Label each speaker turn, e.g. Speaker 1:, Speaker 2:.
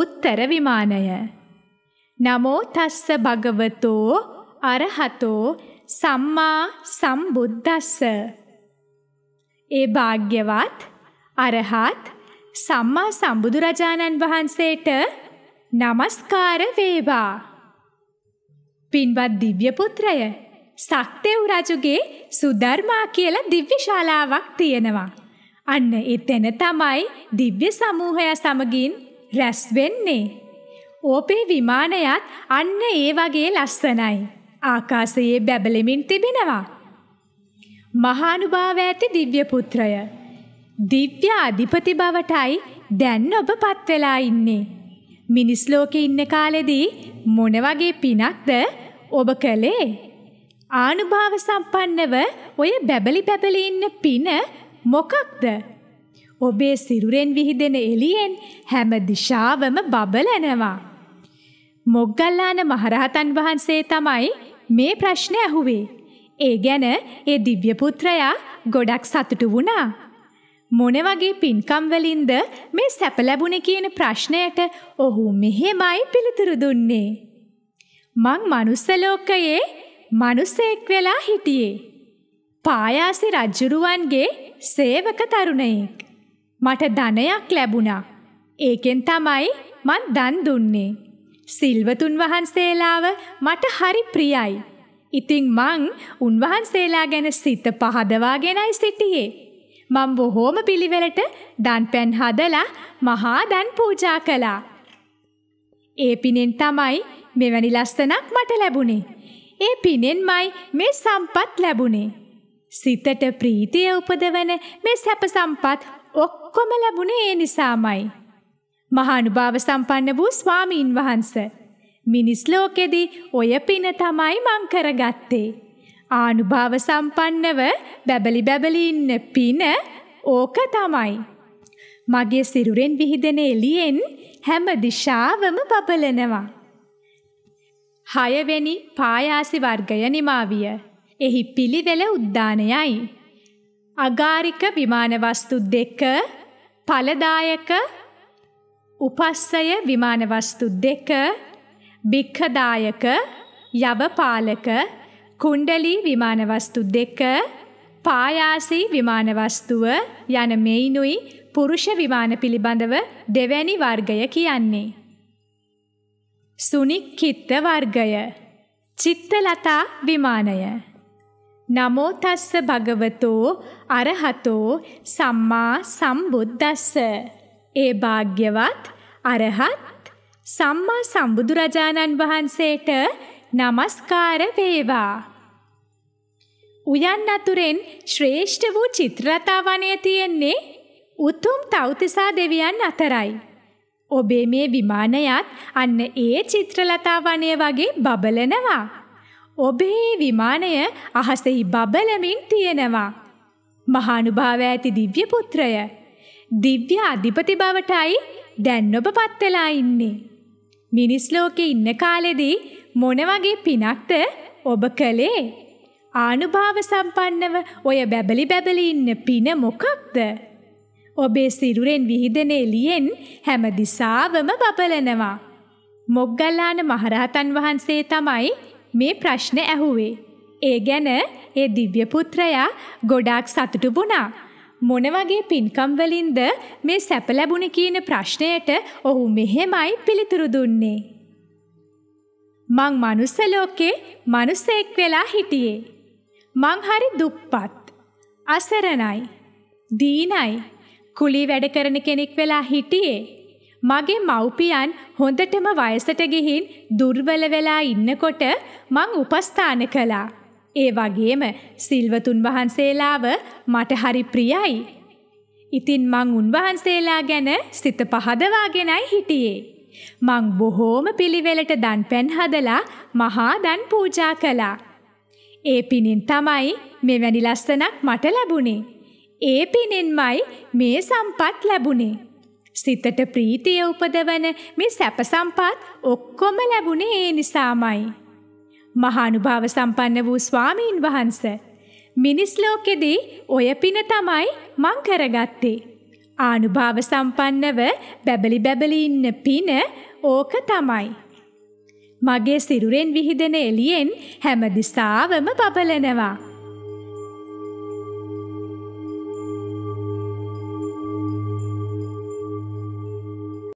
Speaker 1: උත්තර විමානය. නමෝ තස්ස භගවතෝ අරහතෝ සම්මා සම්බුද්දස්ස. ඒ භාග්‍යවත් අරහත් සම්මා සම්බුදුරජාණන් වහන්සේට නමස්කාර වේවා. පින්වත් දිව්‍ය පුත්‍රය සක්තේව් රජුගේ සුධර්මා කියලා දිව්‍ය ශාලාවක් තියෙනවා. අන්න එතන තමයි දිව්‍ය සමූහය සමගින් රැස් වෙන්නේ. ඕපේ විමානයත් අන්න ඒ වගේ ලස්සනයි. ආකාශයේ බැබලෙමින් තිබෙනවා. මහානුභාව ඇති දිව්‍ය පුත්‍රය. දිව්‍ය අධිපති බවටයි දැන් ඔබ පත් වෙලා ඉන්නේ. මිනිස් ලෝකේ ඉන්න කාලෙදී මොන වගේ පිනක්ද ඔබ කළේ? ආනුභාව සම්පන්නව ඔය බැබලි බැබලි ඉන්න පින මොකක්ද? ඔබේ සිරුරෙන් විහිදෙන එළියෙන් හැම දිශාවම බබලනවා. මොග්ගල්ලාන මහරහතන් වහන්සේ තමයි මේ ප්‍රශ්නේ ඇහුවේ. ඒ ගැන ඒ දිව්‍ය පුත්‍රයා ගොඩක් සතුටු වුණා. මොන වගේ පින්කම් වලින්ද මේ සැප ලැබුණේ කියන ප්‍රශ්නයට ඔහු මෙහෙමයි පිළිතුරු දුන්නේ. මං මනුස්ස ලෝකයේ මිනිසෙක් වෙලා හිටියේ. පායාසි රජුරුවන්ගේ සේවක තරුණයෙක්. මට ධනයක් ලැබුණා. ඒකෙන් තමයි මන් දන් දුන්නේ. සිල්වතුන් වහන්සේලාව මට හරි ප්‍රියයි. ඉතින් මං උන්වහන්සේලා ගැන සිත පහදවාගෙනයි සිටියේ. මං බොහෝම පිළිවෙලට දන් පැන් හදලා මහා දන් පූජා කළා. ඒ පිනෙන් තමයි මෙවැනි ලස්සනක් මට ලැබුණේ. ඒ පිනෙන්මයි මේ සම්පත් ලැබුණේ. සිතට ප්‍රීතිය උපදවන මේ සැප සම්පත් ඔක්කොම ලැබුණේ ඒ නිසාමයි. මහානුභාව සම්පන්න වූ ස්වාමීන් වහන්ස. මිනිස් ලෝකෙදී ඔය පින තමයි මං කරගත්තේ. ආනුභාව සම්පන්නව බැබලි බැබලි ඉන්න පින ඕක තමයි. මගේ සිරුරෙන් විහිදෙන එළියෙන් හැම දිශාවම බබලනවා. හයවෙනි පායාසි වර්ගය නිමාවිය. එහි පිළිවෙල උද්දානයයි. අගාරික විමානවස්තු දෙක ඵලදායක උපස්සය විමානවස්තු දෙක භික්ඛදායක යවපාලක කුණ්ඩලී විමානවස්තු දෙක පායාසී විමානවස්තුව යන මෙයිනුයි පුරුෂ විමාන පිළිබඳව දෙවැනි වර්ගය කියන්නේ. සුනික්කිත්ත වර්ගය චිත්තලතා විමානය නමෝ තස්ස භගවතෝ අරහතෝ සම්මා සම්බුද්දස්ස ඒ භාග්‍යවත් අරහත් සම්මා සම්බුදු රජාණන් වහන්සේට নমස්කාර වේවා උයන් අතුරෙන් ශ්‍රේෂ්ඨ වූ චිත්‍රරතා වනය තියෙන්නේ උතුම් තව්තිසා දෙවියන් අතරයි ඔබේ මේ විමානයත් අන්න ඒ චිත්‍රලතා වනය වගේ බබලනවා ඔබේ විමානය අහසෙහි බබලමින් තියෙනවා. මහානුභාව ඇති දිව්‍ය පුත්‍රය. දිව්‍ය අධිපති බවටයි දැන් ඔබ පත් වෙලා ඉන්නේ. මිනිස් ලෝකේ ඉන්න කාලෙදී මොන වගේ පිනක්ද ඔබ කළේ? ආනුභාව සම්පන්නව ඔය බැබලි බැබලි ඉන්න පින මොකක්ද? ඔබේ සිරුරෙන් විහිදෙන එළියෙන් හැම දිසාවම බබලනවා. මොග්ගල්ලාන මහරහතන් වහන්සේ තමයි මේ ප්‍රශ්න ඇහුවේ. ඒ ගැන ඒ දිව්‍ය පුත්‍රයා ගොඩාක් සතුටු වුණා. මොන වගේ පින්කම් වලින්ද මේ සැප ලැබුණේ කියන ප්‍රශ්නයට ඔහු මෙහෙමයි පිළිතුරු දුන්නේ. මං මනුස්ස ලෝකේ මිනිසෙක් වෙලා හිටියේ. මං හරි දුප්පත්. අසරණයි. දීනයි. කුලී වැඩ කරන කෙනෙක් වෙලා හිටියේ. මගේ මව්පියන් හොඳටම වයසට ගිහින් දුර්වල වෙලා ඉන්නකොට මං උපස්ථාන කළා. ඒ වගේම සිල්වතුන් වහන්සේලාව මට හරි ප්‍රියයි. ඉතින් මං උන්වහන්සේලා ගැන සිත පහදවාගෙනයි හිටියේ. මං බොහෝම පිළිවෙලට දන් පැන් හදලා මහා දන් පූජා කළා. ඒ පිණින් තමයි මෙවැනි ලස්සනක් මට ලැබුණේ. ඒ පිණින්මයි මේ සම්පත් ලැබුණේ. සිතට ප්‍රීතිය උපදවන මේ සැප සම්පත් ඔක්කොම ලැබුණේ ඒ නිසාමයි. මහානුභාව සම්පන්න වූ ස්වාමීන් වහන්ස. මිනිස් ලෝකෙදී ඔය පින තමයි මං කරගත්තේ. ආනුභාව සම්පන්නව බැබලි බැබලි ඉන්න පින ඕක තමයි. මගේ සිරුරෙන් විහිදෙන එළියෙන් හැම දිසාවම බබලනවා.